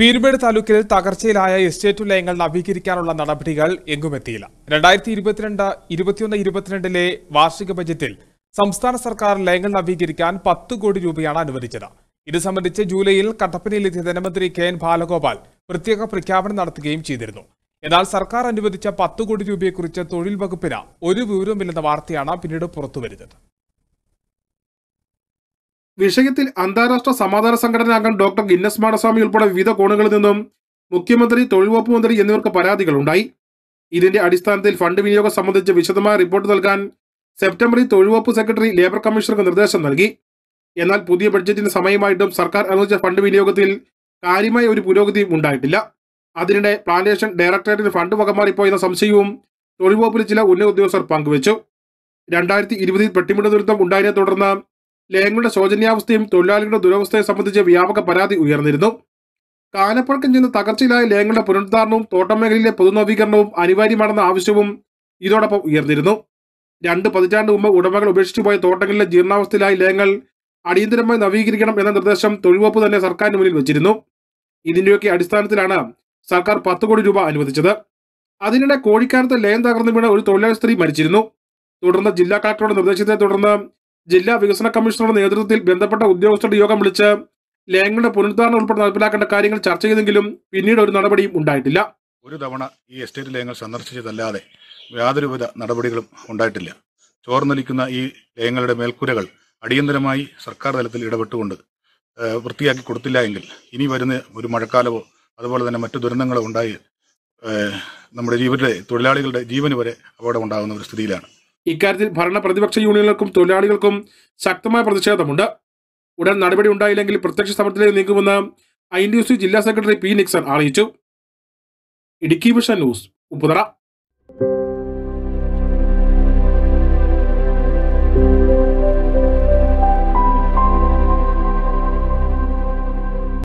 പീരുമേട് താലൂക്കിൽ തകർച്ചയിലായ എസ്റ്റേറ്റ് ലയങ്ങൾ നവീകരിക്കാനുള്ള നടപടികൾ എങ്ങുമെത്തിയില്ല രണ്ടായിരത്തി ഇരുപത്തിരണ്ട് ഇരുപത്തിയൊന്ന് ഇരുപത്തിരണ്ടിലെ വാർഷിക ബജറ്റിൽ സംസ്ഥാന സർക്കാർ ലയങ്ങൾ നവീകരിക്കാൻ പത്ത് കോടി രൂപയാണ് അനുവദിച്ചത് ഇത് സംബന്ധിച്ച് ജൂലൈയിൽ കട്ടപ്പനയിലെത്തിയ ധനമന്ത്രി കെ എൻ ബാലഗോപാൽ പ്രത്യേക പ്രഖ്യാപനം നടത്തുകയും ചെയ്തിരുന്നു എന്നാൽ സർക്കാർ അനുവദിച്ച പത്ത് കോടി രൂപയെക്കുറിച്ച് തൊഴിൽ വകുപ്പിന് ഒരു വിവരവുമില്ലെന്ന വാർത്തയാണ് പിന്നീട് പുറത്തുവരുന്നത് വിഷയത്തിൽ അന്താരാഷ്ട്ര സമാധാന അംഗം ഡോക്ടർ ഗിന്നസ് മാടസ്വാമി ഉൾപ്പെടെ വിവിധ കോണുകളിൽ നിന്നും മുഖ്യമന്ത്രി തൊഴിൽ വകുപ്പ് മന്ത്രി എന്നിവർക്ക് പരാതികളുണ്ടായി ഇതിന്റെ അടിസ്ഥാനത്തിൽ ഫണ്ട് വിനിയോഗം സംബന്ധിച്ച് വിശദമായ റിപ്പോർട്ട് നൽകാൻ സെപ്റ്റംബറിൽ തൊഴിൽ വകുപ്പ് സെക്രട്ടറി ലേബർ കമ്മീഷണർക്ക് നിർദ്ദേശം നൽകി എന്നാൽ പുതിയ ബഡ്ജറ്റിന്റെ സമയമായിട്ടും സർക്കാർ അനുവദിച്ച ഫണ്ട് വിനിയോഗത്തിൽ കാര്യമായ ഒരു പുരോഗതിയും ഉണ്ടായിട്ടില്ല അതിനിടെ പ്ലാന്റേഷൻ ഡയറക്ടറേറ്റിന് ഫണ്ട് വകമാറിപ്പോയെന്ന സംശയവും തൊഴിൽ ചില ഉന്നത ഉദ്യോഗസ്ഥർ പങ്കുവച്ചു രണ്ടായിരത്തി ഇരുപതിൽ പെട്ടിമുട്ട ദുരന്തം ഉണ്ടായതിനെ തുടർന്ന് ലേങ്ങളുടെ ശോചനീയാവസ്ഥയും തൊഴിലാളികളുടെ ദുരവസ്ഥയെ സംബന്ധിച്ച് വ്യാപക പരാതി ഉയർന്നിരുന്നു കാലപ്പഴക്കം ചെന്ന തകർച്ചയിലായ ലേങ്ങളുടെ പുനരുദ്ധാരണവും മേഖലയിലെ പൊതുനവീകരണവും അനിവാര്യമാണെന്ന ആവശ്യവും ഇതോടൊപ്പം ഉയർന്നിരുന്നു രണ്ട് പതിറ്റാണ്ട് മുമ്പ് ഉടമകൾ പോയ തോട്ടങ്ങളിലെ ജീർണാവസ്ഥയിലായ ലേങ്ങൾ അടിയന്തരമായി നവീകരിക്കണം എന്ന നിർദ്ദേശം തൊഴിൽവകുപ്പ് തന്നെ സർക്കാരിന് മുന്നിൽ വെച്ചിരുന്നു ഇതിന്റെയൊക്കെ അടിസ്ഥാനത്തിലാണ് സർക്കാർ പത്ത് കോടി രൂപ അനുവദിച്ചത് അതിനിടെ കോഴിക്കാനത്ത് ലയം തകർന്നു വീണ ഒരു തൊഴിലാളി സ്ത്രീ മരിച്ചിരുന്നു തുടർന്ന് ജില്ലാ കളക്ടറുടെ നിർദ്ദേശത്തെ തുടർന്ന് ജില്ലാ വികസന കമ്മീഷണറുടെ നേതൃത്വത്തിൽ ബന്ധപ്പെട്ട ഉദ്യോഗസ്ഥരുടെ യോഗം വിളിച്ച് ലയങ്ങളുടെ പുനരുദ്ധാരണം ഉൾപ്പെടെ നടപ്പിലാക്കേണ്ട കാര്യങ്ങൾ ചർച്ച ചെയ്തെങ്കിലും പിന്നീട് ഒരു നടപടിയും ഉണ്ടായിട്ടില്ല ഒരു തവണ ഈ എസ്റ്റേറ്റ് ലയങ്ങൾ സന്ദർശിച്ചതല്ലാതെ യാതൊരുവിധ നടപടികളും ഉണ്ടായിട്ടില്ല ചോർന്നൊലിക്കുന്ന ഈ ലയങ്ങളുടെ മേൽക്കൂരകൾ അടിയന്തരമായി സർക്കാർ തലത്തിൽ ഇടപെട്ടുകൊണ്ട് വൃത്തിയാക്കി കൊടുത്തില്ല എങ്കിൽ ഇനി വരുന്ന ഒരു മഴക്കാലമോ അതുപോലെ തന്നെ മറ്റു ദുരന്തങ്ങളോ ഉണ്ടായി നമ്മുടെ ജീവിതത്തിലെ തൊഴിലാളികളുടെ ജീവന് വരെ അപകടമുണ്ടാകുന്ന ഒരു സ്ഥിതിയിലാണ് ഇക്കാര്യത്തിൽ ഭരണ പ്രതിപക്ഷ യൂണിയനുകൾക്കും തൊഴിലാളികൾക്കും ശക്തമായ പ്രതിഷേധമുണ്ട് ഉടൻ നടപടി ഉണ്ടായില്ലെങ്കിൽ പ്രത്യക്ഷ സമരത്തിലേക്ക് നീക്കുമെന്ന് ഐ എൻ ജില്ലാ സെക്രട്ടറി പി നിക്സൺ അറിയിച്ചു ഇടുക്കി വിഷൻ ന്യൂസ് ഉപ്പുതറ